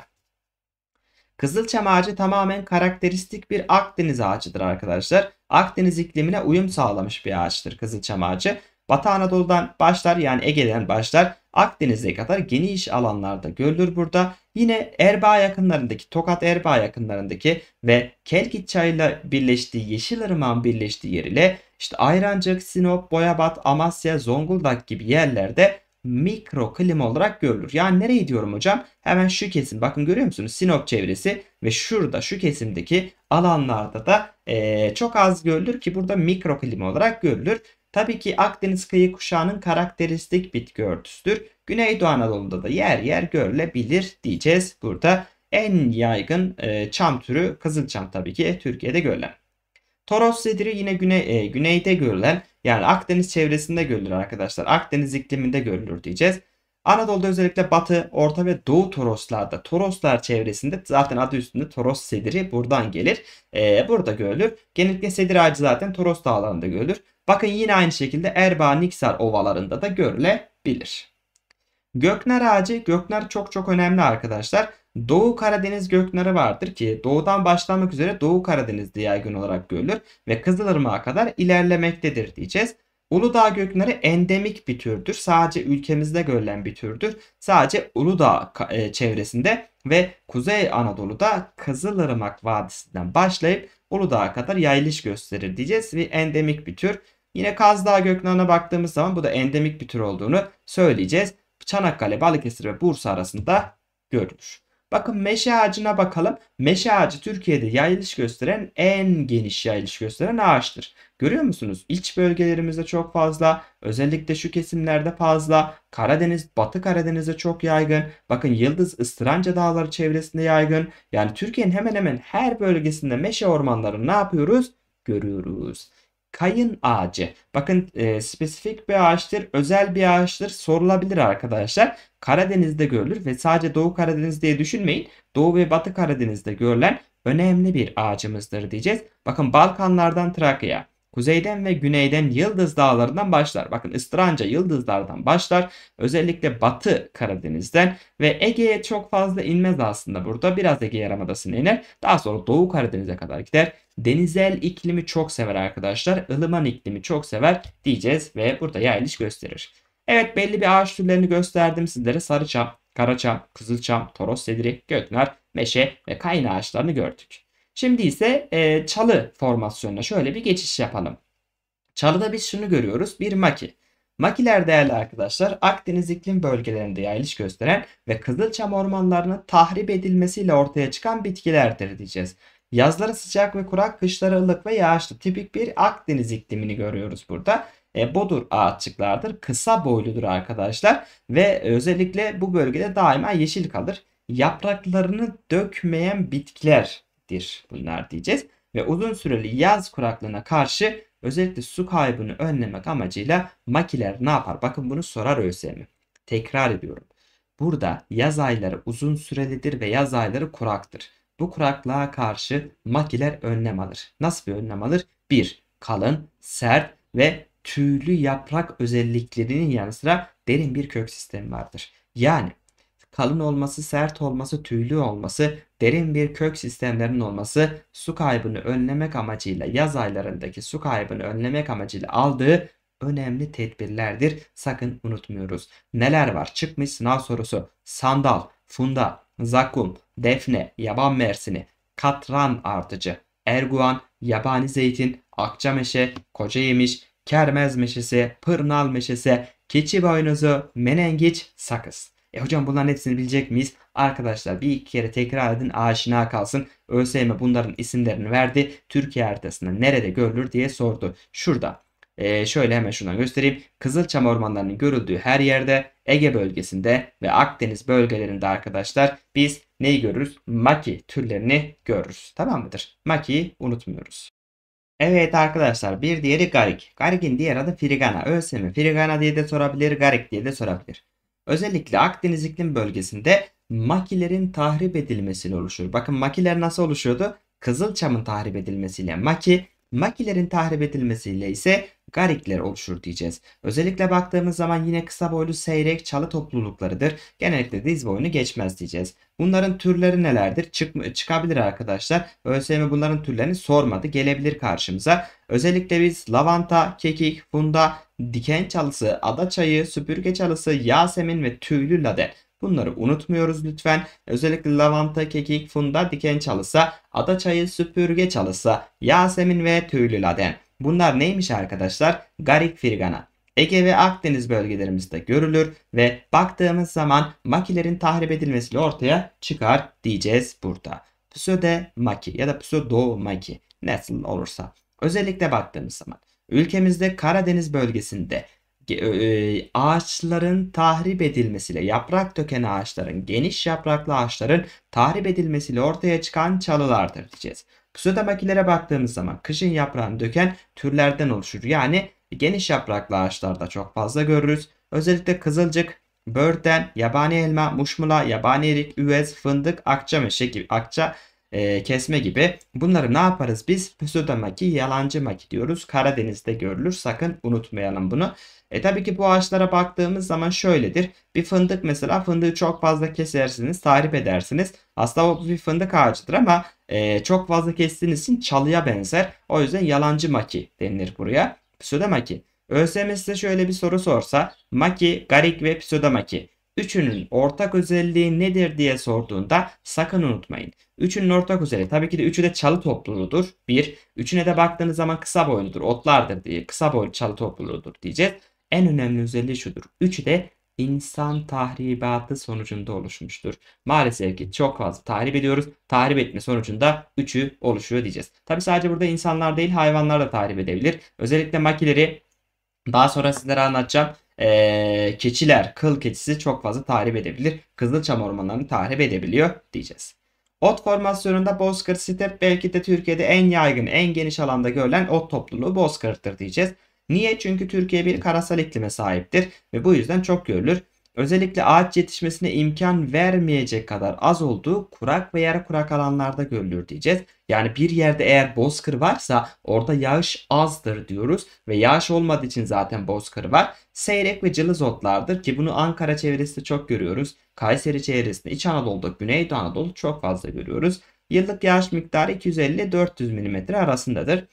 Kızılçam ağacı tamamen karakteristik bir Akdeniz ağacıdır arkadaşlar. Akdeniz iklimine uyum sağlamış bir ağaçtır kızılçam ağacı. Batı Anadolu'dan başlar yani Ege'den başlar Akdeniz'e kadar geniş alanlarda görülür burada. Yine Erbaa yakınlarındaki, Tokat Erbaa yakınlarındaki ve Kelkit çayıyla birleştiği, Yeşilırmak'ın birleştiği yer ile işte Ayrancık, Sinop, Boyabat, Amasya, Zonguldak gibi yerlerde mikro klima olarak görülür. Yani nereye diyorum hocam? Hemen şu kesim. Bakın görüyor musunuz? Sinop çevresi ve şurada şu kesimdeki alanlarda da e, çok az görülür ki burada mikro klima olarak görülür. Tabii ki Akdeniz kıyı kuşağının karakteristik bitki örtüsüdür. Güneydoğu Anadolu'da da yer yer görülebilir diyeceğiz burada. En yaygın e, çam türü kızılçam tabii ki Türkiye'de görülen. Toros sediri yine güney, e, güneyde görülen yani Akdeniz çevresinde görülür arkadaşlar. Akdeniz ikliminde görülür diyeceğiz. Anadolu'da özellikle batı, orta ve doğu Toroslarda, Toroslar çevresinde zaten adı üstünde Toros sediri buradan gelir. E, burada görülür. Genellikle sedir ağacı zaten Toros dağlarında görülür. Bakın yine aynı şekilde Erbaa-Niksar ovalarında da görülebilir. Gökner ağacı, gökner çok çok önemli arkadaşlar. Doğu Karadeniz gökneri vardır ki doğudan başlamak üzere Doğu Karadeniz'de yaygın olarak görülür ve Kızılırmak'a kadar ilerlemektedir diyeceğiz. Uludağ gökneri endemik bir türdür. Sadece ülkemizde görülen bir türdür. Sadece Uludağ e, çevresinde ve Kuzey Anadolu'da Kızılırmak Vadisi'nden başlayıp Uludağ'a kadar yayılış gösterir diyeceğiz ve endemik bir tür. Yine kazdağ Dağı baktığımız zaman bu da endemik bir tür olduğunu söyleyeceğiz. Çanakkale, Balıkesir ve Bursa arasında görülür. Bakın meşe ağacına bakalım. Meşe ağacı Türkiye'de yayılış gösteren en geniş yayılış gösteren ağaçtır. Görüyor musunuz? İç bölgelerimizde çok fazla, özellikle şu kesimlerde fazla, Karadeniz, Batı Karadeniz'de çok yaygın. Bakın Yıldız Istıranca Dağları çevresinde yaygın. Yani Türkiye'nin hemen hemen her bölgesinde meşe ormanları. ne yapıyoruz? Görüyoruz. Kayın ağacı. Bakın e, spesifik bir ağaçtır, özel bir ağaçtır sorulabilir arkadaşlar. Karadeniz'de görülür ve sadece Doğu Karadeniz diye düşünmeyin. Doğu ve Batı Karadeniz'de görülen önemli bir ağacımızdır diyeceğiz. Bakın Balkanlardan Trakya'ya, Kuzeyden ve güneyden Yıldız Dağları'ndan başlar. Bakın ıstıranca Yıldızlar'dan başlar. Özellikle Batı Karadeniz'den ve Ege'ye çok fazla inmez aslında burada. Biraz Ege Yarımadası'na iner. Daha sonra Doğu Karadeniz'e kadar gider. Denizel iklimi çok sever arkadaşlar. Ilıman iklimi çok sever diyeceğiz ve burada yayılış gösterir. Evet belli bir ağaç türlerini gösterdim sizlere. Sarıçam, karaçam, kızılçam, toros sediri, göknar, meşe ve kayın ağaçlarını gördük. Şimdi ise e, çalı formasyonuna şöyle bir geçiş yapalım. Çalıda biz şunu görüyoruz. Bir maki. Makiler değerli arkadaşlar Akdeniz iklim bölgelerinde yayılış gösteren ve Kızılçam ormanlarının tahrip edilmesiyle ortaya çıkan bitkilerdir diyeceğiz. Yazları sıcak ve kurak, kışları ılık ve yağışlı tipik bir Akdeniz iklimini görüyoruz burada. E, bodur ağaççıklardır. Kısa boyludur arkadaşlar ve özellikle bu bölgede daima yeşil kalır. Yapraklarını dökmeyen bitkiler eşittir bunlar diyeceğiz. Ve uzun süreli yaz kuraklığına karşı özellikle su kaybını önlemek amacıyla makiler ne yapar? Bakın bunu sorar ÖSYM. Tekrar ediyorum. Burada yaz ayları uzun sürelidir ve yaz ayları kuraktır. Bu kuraklığa karşı makiler önlem alır. Nasıl bir önlem alır? 1. Kalın, sert ve tüylü yaprak özelliklerinin yanı sıra derin bir kök sistemi vardır. Yani kalın olması, sert olması, tüylü olması, derin bir kök sistemlerinin olması su kaybını önlemek amacıyla yaz aylarındaki su kaybını önlemek amacıyla aldığı önemli tedbirlerdir. Sakın unutmuyoruz. Neler var? Çıkmış sınav sorusu. Sandal, funda, zakum, defne, yaban mersini, katran artıcı, erguvan, yabani zeytin, akçameşe, koca yemiş, kermez meşesi, pırnal meşesi, keçi boynuzu, menengiç, sakız. E hocam bunların hepsini bilecek miyiz? Arkadaşlar bir iki kere tekrar edin aşina kalsın. ÖSYM bunların isimlerini verdi. Türkiye haritasında nerede görülür diye sordu. Şurada. Ee, şöyle hemen şuradan göstereyim. Kızılçam ormanlarının görüldüğü her yerde Ege bölgesinde ve Akdeniz bölgelerinde arkadaşlar biz neyi görürüz? Maki türlerini görürüz. Tamam mıdır? Maki'yi unutmuyoruz. Evet arkadaşlar bir diğeri garik. Garik'in diğer adı frigana. ÖSYM frigana diye de sorabilir, garik diye de sorabilir. Özellikle Akdeniz iklim bölgesinde makilerin tahrip edilmesiyle oluşur. Bakın makiler nasıl oluşuyordu? Kızılçam'ın tahrip edilmesiyle maki, makilerin tahrip edilmesiyle ise garikler oluşur diyeceğiz. Özellikle baktığımız zaman yine kısa boylu seyrek çalı topluluklarıdır. Genellikle diz boyunu geçmez diyeceğiz. Bunların türleri nelerdir? Çık, çıkabilir arkadaşlar. ÖSYM bunların türlerini sormadı. Gelebilir karşımıza. Özellikle biz lavanta, kekik, funda, diken çalısı, ada çayı, süpürge çalısı, yasemin ve tüylü lade. Bunları unutmuyoruz lütfen. Özellikle lavanta, kekik, funda, diken çalısı, ada çayı, süpürge çalısı, yasemin ve tüylü laden. Bunlar neymiş arkadaşlar? Garik firgana. Ege ve Akdeniz bölgelerimizde görülür ve baktığımız zaman makilerin tahrip edilmesiyle ortaya çıkar diyeceğiz burada. Pseudo maki ya da pseudo maki nasıl olursa. Özellikle baktığımız zaman. Ülkemizde Karadeniz bölgesinde ağaçların tahrip edilmesiyle yaprak döken ağaçların, geniş yapraklı ağaçların tahrip edilmesiyle ortaya çıkan çalılardır diyeceğiz. Pseudomakilere baktığımız zaman kışın yaprağını döken türlerden oluşur. Yani geniş yapraklı ağaçlarda çok fazla görürüz. Özellikle kızılcık, börden, yabani elma, muşmula, yabani erik, üvez, fındık, akça akçameşe gibi, akça e, kesme gibi. Bunları ne yaparız biz? Pseudomaki, yalancı maki diyoruz. Karadeniz'de görülür. Sakın unutmayalım bunu. E tabii ki bu ağaçlara baktığımız zaman şöyledir. Bir fındık mesela fındığı çok fazla kesersiniz, tahrip edersiniz. Aslında bu bir fındık ağacıdır ama e, çok fazla kestiğiniz için çalıya benzer. O yüzden yalancı maki denilir buraya. Pseudomaki. ÖSYM size şöyle bir soru sorsa maki, garik ve pseudomaki. Üçünün ortak özelliği nedir diye sorduğunda sakın unutmayın. Üçünün ortak özelliği tabii ki de üçü de çalı topluluğudur. Bir, üçüne de baktığınız zaman kısa boyludur, otlardır diye kısa boylu çalı topluluğudur diyeceğiz. En önemli özelliği şudur. Üçü de insan tahribatı sonucunda oluşmuştur. Maalesef ki çok fazla tahrip ediyoruz. Tahrip etme sonucunda üçü oluşuyor diyeceğiz. Tabii sadece burada insanlar değil hayvanlar da tahrip edebilir. Özellikle makileri daha sonra sizlere anlatacağım e, keçiler, kıl keçisi çok fazla tahrip edebilir. Kızılçam ormanlarını tahrip edebiliyor diyeceğiz. Ot formasyonunda bozkır step belki de Türkiye'de en yaygın, en geniş alanda görülen ot topluluğu bozkırttır diyeceğiz. Niye? Çünkü Türkiye bir karasal iklime sahiptir ve bu yüzden çok görülür. Özellikle ağaç yetişmesine imkan vermeyecek kadar az olduğu kurak ve yarı kurak alanlarda görülür diyeceğiz. Yani bir yerde eğer bozkır varsa orada yağış azdır diyoruz ve yağış olmadığı için zaten bozkır var. Seyrek ve cılız otlardır ki bunu Ankara çevresinde çok görüyoruz. Kayseri çevresinde, İç Anadolu'da, Güneydoğu Anadolu çok fazla görüyoruz. Yıllık yağış miktarı 250-400 mm arasındadır.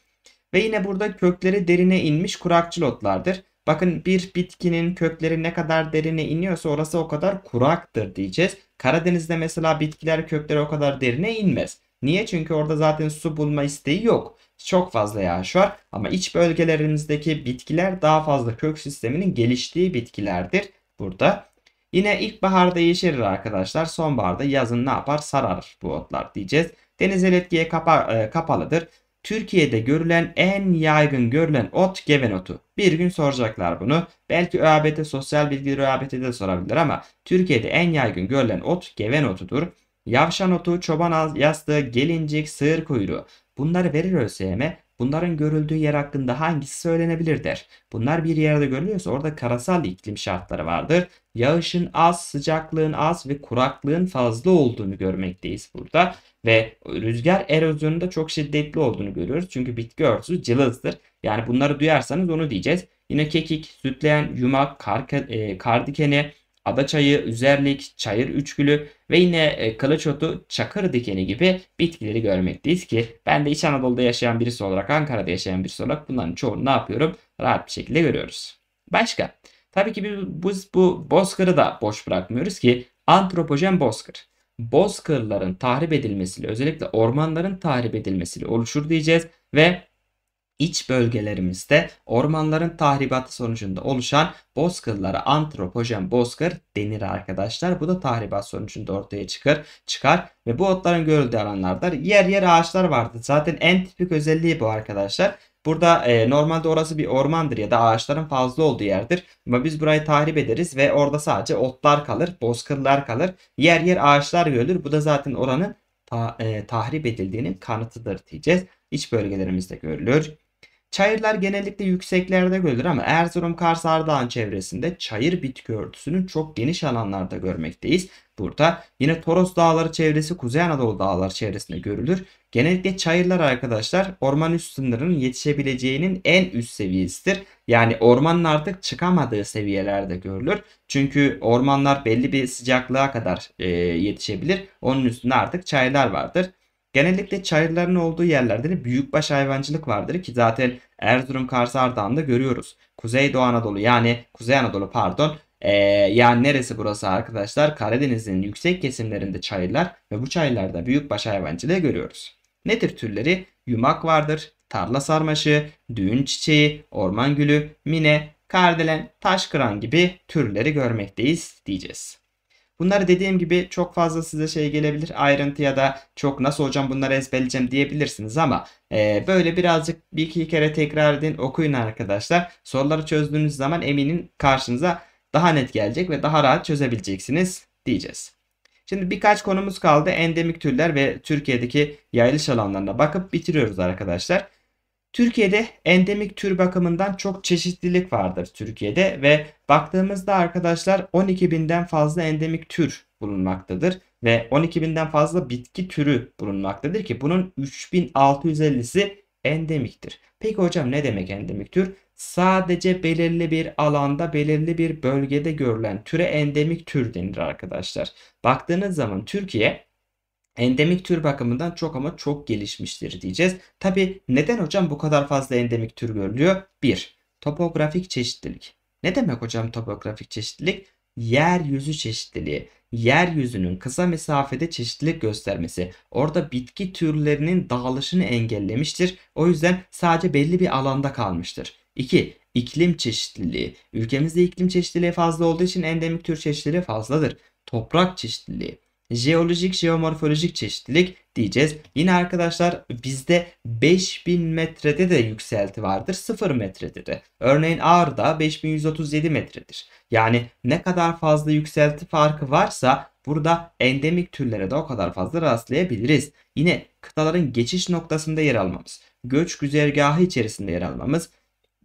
Ve yine burada kökleri derine inmiş kurakçıl otlardır. Bakın bir bitkinin kökleri ne kadar derine iniyorsa orası o kadar kuraktır diyeceğiz. Karadeniz'de mesela bitkiler kökleri o kadar derine inmez. Niye? Çünkü orada zaten su bulma isteği yok. Çok fazla yağış var ama iç bölgelerimizdeki bitkiler daha fazla kök sisteminin geliştiği bitkilerdir burada. Yine ilkbaharda yeşerir arkadaşlar. Sonbaharda yazın ne yapar? Sararır bu otlar diyeceğiz. Denizel etkiye kapa e, kapalıdır. Türkiye'de görülen en yaygın görülen ot gevenotu. Bir gün soracaklar bunu. Belki ÖABT sosyal bilgi ÖABT'de de sorabilir ama Türkiye'de en yaygın görülen ot gevenotudur. Yavşan otu, çoban yastığı, gelincik, sığır kuyruğu. Bunları verir ÖSYM Bunların görüldüğü yer hakkında hangisi söylenebilir der. Bunlar bir yerde görülüyorsa orada karasal iklim şartları vardır. Yağışın az, sıcaklığın az ve kuraklığın fazla olduğunu görmekteyiz burada. Ve rüzgar erozyonunda çok şiddetli olduğunu görüyoruz. Çünkü bitki örtüsü cılızdır. Yani bunları duyarsanız onu diyeceğiz. Yine kekik, sütleyen, yumak, kar, e, kardikeni, adaçayı, üzerlik, çayır üçgülü ve yine e, kılıçotu, çakır dikeni gibi bitkileri görmekteyiz ki ben de İç Anadolu'da yaşayan birisi olarak, Ankara'da yaşayan birisi olarak bunların çoğunu ne yapıyorum? Rahat bir şekilde görüyoruz. Başka. Tabii ki biz bu bozkırı da boş bırakmıyoruz ki antropojen bozkır. Bozkırların tahrip edilmesiyle özellikle ormanların tahrip edilmesiyle oluşur diyeceğiz ve iç bölgelerimizde ormanların tahribatı sonucunda oluşan bozkırlara antropojen bozkır denir arkadaşlar. Bu da tahribat sonucunda ortaya çıkar, çıkar ve bu otların görüldüğü alanlarda yer yer ağaçlar vardır. Zaten en tipik özelliği bu arkadaşlar. Burada e, normalde orası bir ormandır ya da ağaçların fazla olduğu yerdir. Ama biz burayı tahrip ederiz ve orada sadece otlar kalır, bozkırlar kalır. Yer yer ağaçlar görülür. Bu da zaten oranın ta, e, tahrip edildiğinin kanıtıdır diyeceğiz. İç bölgelerimizde görülür. Çayırlar genellikle yükseklerde görülür ama Erzurum Kars Ardahan çevresinde çayır bitki örtüsünün çok geniş alanlarda görmekteyiz. Burada yine Toros Dağları çevresi Kuzey Anadolu Dağları çevresinde görülür. Genellikle çayırlar arkadaşlar orman üst sınırının yetişebileceğinin en üst seviyesidir. Yani ormanın artık çıkamadığı seviyelerde görülür. Çünkü ormanlar belli bir sıcaklığa kadar e, yetişebilir. Onun üstünde artık çayırlar vardır. Genellikle çayırların olduğu yerlerde de büyükbaş hayvancılık vardır ki zaten Erzurum Kars Ardahan'da görüyoruz. Kuzeydoğu Anadolu yani Kuzey Anadolu pardon ee, yani neresi burası arkadaşlar? Karadeniz'in yüksek kesimlerinde çayırlar ve bu çayırlarda büyükbaş hayvancılığı görüyoruz. Ne tür türleri? Yumak vardır, tarla sarmaşı, düğün çiçeği, orman gülü, mine, kardelen, taş kıran gibi türleri görmekteyiz diyeceğiz. Bunları dediğim gibi çok fazla size şey gelebilir ayrıntı ya da çok nasıl hocam bunları ezberleyeceğim diyebilirsiniz ama e, böyle birazcık bir iki kere tekrar edin okuyun arkadaşlar. Soruları çözdüğünüz zaman eminin karşınıza daha net gelecek ve daha rahat çözebileceksiniz diyeceğiz. Şimdi birkaç konumuz kaldı. Endemik türler ve Türkiye'deki yayılış alanlarına bakıp bitiriyoruz arkadaşlar. Türkiye'de endemik tür bakımından çok çeşitlilik vardır Türkiye'de ve baktığımızda arkadaşlar 12.000'den fazla endemik tür bulunmaktadır ve 12.000'den fazla bitki türü bulunmaktadır ki bunun 3650'si endemiktir. Peki hocam ne demek endemik tür? Sadece belirli bir alanda, belirli bir bölgede görülen türe endemik tür denir arkadaşlar. Baktığınız zaman Türkiye endemik tür bakımından çok ama çok gelişmiştir diyeceğiz. Tabi neden hocam bu kadar fazla endemik tür görülüyor? 1. Topografik çeşitlilik. Ne demek hocam topografik çeşitlilik? Yeryüzü çeşitliliği. Yeryüzünün kısa mesafede çeşitlilik göstermesi orada bitki türlerinin dağılışını engellemiştir. O yüzden sadece belli bir alanda kalmıştır. 2. İklim çeşitliliği. Ülkemizde iklim çeşitliliği fazla olduğu için endemik tür çeşitliliği fazladır. Toprak çeşitliliği jeolojik jeomorfolojik çeşitlilik diyeceğiz. Yine arkadaşlar bizde 5000 metrede de yükselti vardır 0 metrede de. Örneğin Ağrı'da 5137 metredir. Yani ne kadar fazla yükselti farkı varsa burada endemik türlere de o kadar fazla rastlayabiliriz. Yine kıtaların geçiş noktasında yer almamız, göç güzergahı içerisinde yer almamız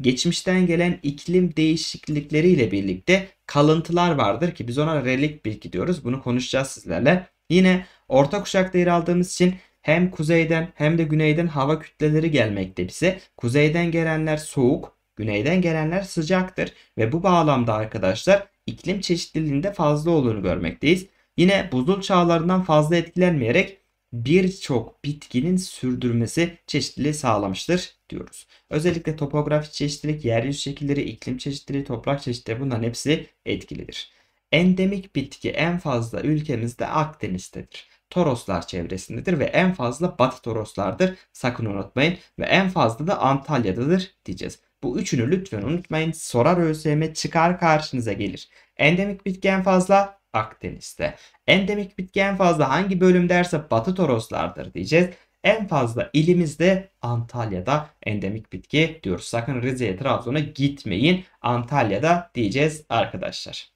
geçmişten gelen iklim değişiklikleriyle birlikte kalıntılar vardır ki biz ona relik bilgi diyoruz. Bunu konuşacağız sizlerle. Yine orta kuşakta yer aldığımız için hem kuzeyden hem de güneyden hava kütleleri gelmekte bize. Kuzeyden gelenler soğuk, güneyden gelenler sıcaktır ve bu bağlamda arkadaşlar iklim çeşitliliğinde fazla olduğunu görmekteyiz. Yine buzul çağlarından fazla etkilenmeyerek birçok bitkinin sürdürmesi çeşitliliği sağlamıştır diyoruz. Özellikle topografi çeşitlilik, yeryüzü şekilleri, iklim çeşitliliği, toprak çeşitliliği bunların hepsi etkilidir. Endemik bitki en fazla ülkemizde Akdeniz'tedir. Toroslar çevresindedir ve en fazla Batı Toroslardır. Sakın unutmayın ve en fazla da Antalya'dadır diyeceğiz. Bu üçünü lütfen unutmayın. Sorar ÖSYM çıkar karşınıza gelir. Endemik bitki en fazla Akdeniz'de. Endemik bitki en fazla hangi bölüm derse Batı Toroslardır diyeceğiz. En fazla ilimizde Antalya'da endemik bitki diyoruz. Sakın Rize'ye, Trabzon'a gitmeyin. Antalya'da diyeceğiz arkadaşlar.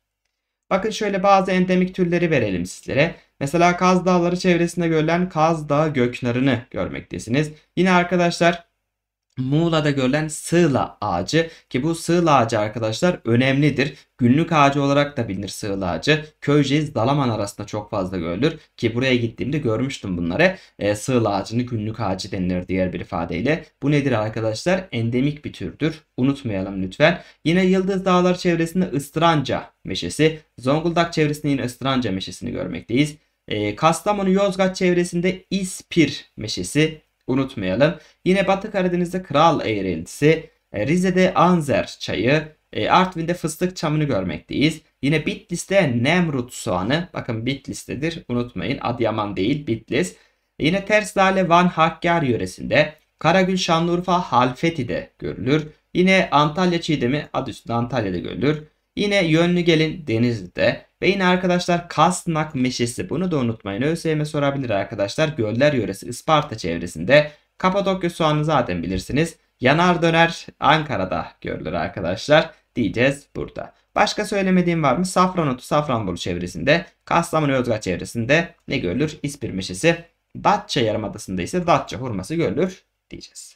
Bakın şöyle bazı endemik türleri verelim sizlere. Mesela Kaz Dağları çevresinde görülen Kaz Dağı göknarını görmektesiniz. Yine arkadaşlar Muğla'da görülen sığla ağacı ki bu sığla ağacı arkadaşlar önemlidir. Günlük ağacı olarak da bilinir sığla ağacı. Köyceğiz Dalaman arasında çok fazla görülür ki buraya gittiğimde görmüştüm bunları. E, sığla ağacını günlük ağacı denilir diğer bir ifadeyle. Bu nedir arkadaşlar? Endemik bir türdür. Unutmayalım lütfen. Yine Yıldız Dağları çevresinde ıstıranca meşesi. Zonguldak çevresinde yine ıstıranca meşesini görmekteyiz. E, Kastamonu Yozgat çevresinde İspir meşesi, unutmayalım. Yine Batı Karadeniz'de kral eğrintisi, e, Rize'de Anzer çayı, e, Artvin'de fıstık çamını görmekteyiz. Yine Bitlis'te Nemrut soğanı. Bakın Bitlis'tedir unutmayın. Adıyaman değil Bitlis. Yine ters Van Hakkar yöresinde. Karagül Şanlıurfa Halfeti'de görülür. Yine Antalya çiğdemi adı üstünde Antalya'da görülür. Yine yönlü gelin Denizli'de. Ve yine arkadaşlar Kastnak Meşesi. Bunu da unutmayın. ÖSYM sorabilir arkadaşlar. Göller yöresi Isparta çevresinde. Kapadokya soğanı zaten bilirsiniz. Yanar döner Ankara'da görülür arkadaşlar diyeceğiz burada. Başka söylemediğim var mı? Safranotu, Safranbolu çevresinde, Kastamonu, Yozgat çevresinde ne görülür? İspir meşesi. Datça Yarımadası'nda ise Datça hurması görülür diyeceğiz.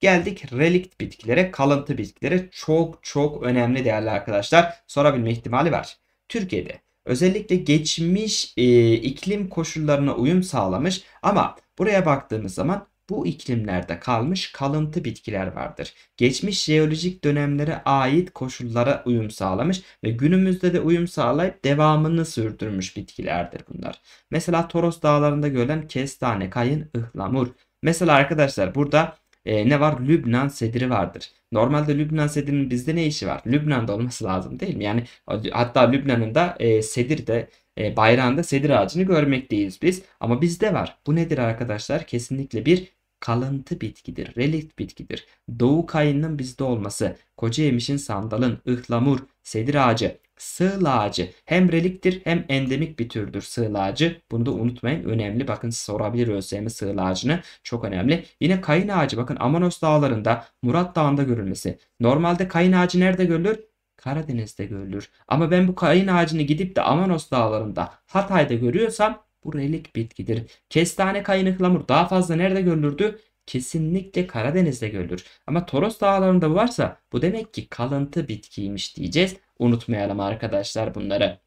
Geldik relikt bitkilere, kalıntı bitkilere çok çok önemli değerli arkadaşlar. Sorabilme ihtimali var. Türkiye'de özellikle geçmiş e, iklim koşullarına uyum sağlamış ama buraya baktığımız zaman bu iklimlerde kalmış kalıntı bitkiler vardır. Geçmiş jeolojik dönemlere ait koşullara uyum sağlamış ve günümüzde de uyum sağlayıp devamını sürdürmüş bitkilerdir bunlar. Mesela Toros dağlarında görülen kestane, kayın, ıhlamur. Mesela arkadaşlar burada e, ne var? Lübnan sediri vardır. Normalde Lübnan sedirinin bizde ne işi var? Lübnan'da olması lazım değil mi? Yani hatta Lübnan'ın da e, sedirde e, bayrağında sedir ağacını görmekteyiz biz. Ama bizde var. Bu nedir arkadaşlar? Kesinlikle bir kalıntı bitkidir, relikt bitkidir. Doğu kayının bizde olması, koca yemişin sandalın, ıhlamur, sedir ağacı, Sığlacı hem reliktir hem endemik bir türdür sığlacı. Bunu da unutmayın. Önemli. Bakın sorabilir ÖSYM sığlacını. Çok önemli. Yine kayın ağacı bakın Amanos dağlarında Murat Dağı'nda görülmesi. Normalde kayın ağacı nerede görülür? Karadeniz'de görülür. Ama ben bu kayın ağacını gidip de Amanos dağlarında Hatay'da görüyorsam bu relik bitkidir. Kestane kayın ıhlamur daha fazla nerede görülürdü? kesinlikle Karadeniz'de görülür. Ama Toros dağlarında varsa bu demek ki kalıntı bitkiymiş diyeceğiz. Unutmayalım arkadaşlar bunları.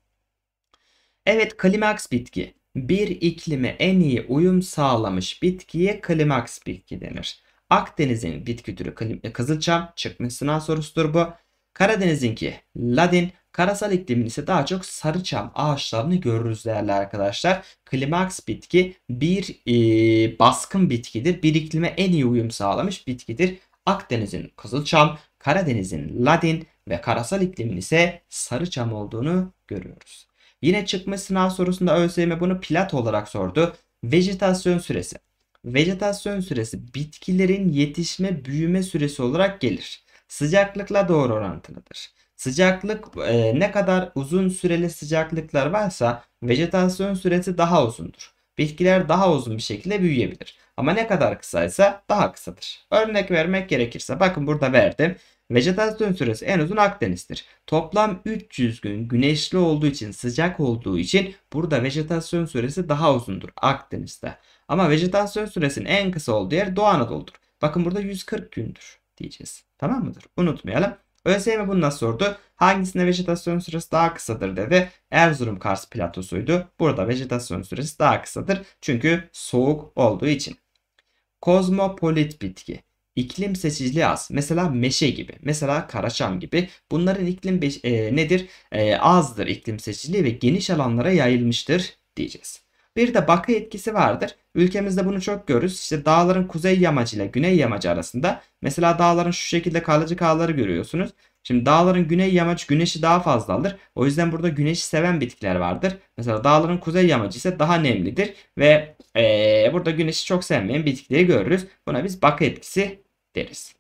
Evet klimaks bitki. Bir iklime en iyi uyum sağlamış bitkiye klimaks bitki denir. Akdeniz'in bitki türü kızılçam çıkmış sınav sorusudur bu. Karadeniz'inki Ladin, karasal iklimin ise daha çok sarıçam ağaçlarını görürüz değerli arkadaşlar. Klimaks bitki bir e, baskın bitkidir. Bir iklime en iyi uyum sağlamış bitkidir. Akdeniz'in kızılçam, Karadeniz'in ladin ve karasal iklimin ise sarıçam olduğunu görüyoruz. Yine çıkmış sınav sorusunda ÖSYM bunu plat olarak sordu. Vejetasyon süresi. Vejetasyon süresi bitkilerin yetişme büyüme süresi olarak gelir sıcaklıkla doğru orantılıdır. Sıcaklık e, ne kadar uzun süreli sıcaklıklar varsa vejetasyon süresi daha uzundur. Bitkiler daha uzun bir şekilde büyüyebilir. Ama ne kadar kısaysa daha kısadır. Örnek vermek gerekirse bakın burada verdim. Vejetasyon süresi en uzun Akdeniz'dir. Toplam 300 gün güneşli olduğu için sıcak olduğu için burada vejetasyon süresi daha uzundur Akdeniz'de. Ama vejetasyon süresinin en kısa olduğu yer Doğu Anadolu'dur. Bakın burada 140 gündür diyeceğiz. Tamam mıdır? Unutmayalım. ÖSYM bunu nasıl sordu? Hangisinde vejetasyon süresi daha kısadır dedi. Erzurum Kars platosuydu. Burada vejetasyon süresi daha kısadır. Çünkü soğuk olduğu için. Kozmopolit bitki. İklim seçiciliği az. Mesela meşe gibi, mesela karaçam gibi. Bunların iklim e, nedir? E, azdır iklim seçiciliği ve geniş alanlara yayılmıştır diyeceğiz. Bir de bakı etkisi vardır. Ülkemizde bunu çok görürüz. İşte dağların kuzey yamacı ile güney yamacı arasında. Mesela dağların şu şekilde kalıcı kağları görüyorsunuz. Şimdi dağların güney yamaç güneşi daha fazla alır. O yüzden burada güneşi seven bitkiler vardır. Mesela dağların kuzey yamacı ise daha nemlidir. Ve ee, burada güneşi çok sevmeyen bitkileri görürüz. Buna biz bakı etkisi deriz.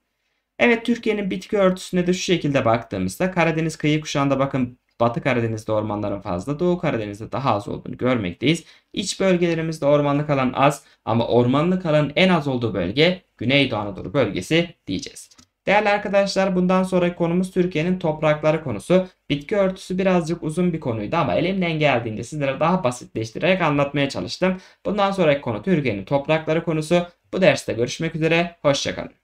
Evet Türkiye'nin bitki örtüsüne de şu şekilde baktığımızda Karadeniz kıyı kuşağında bakın Batı Karadeniz'de ormanların fazla, Doğu Karadeniz'de daha az olduğunu görmekteyiz. İç bölgelerimizde ormanlık alan az ama ormanlık alanın en az olduğu bölge Güneydoğu Anadolu bölgesi diyeceğiz. Değerli arkadaşlar bundan sonraki konumuz Türkiye'nin toprakları konusu. Bitki örtüsü birazcık uzun bir konuydu ama elimden geldiğince sizlere daha basitleştirerek anlatmaya çalıştım. Bundan sonraki konu Türkiye'nin toprakları konusu. Bu derste görüşmek üzere, hoşçakalın.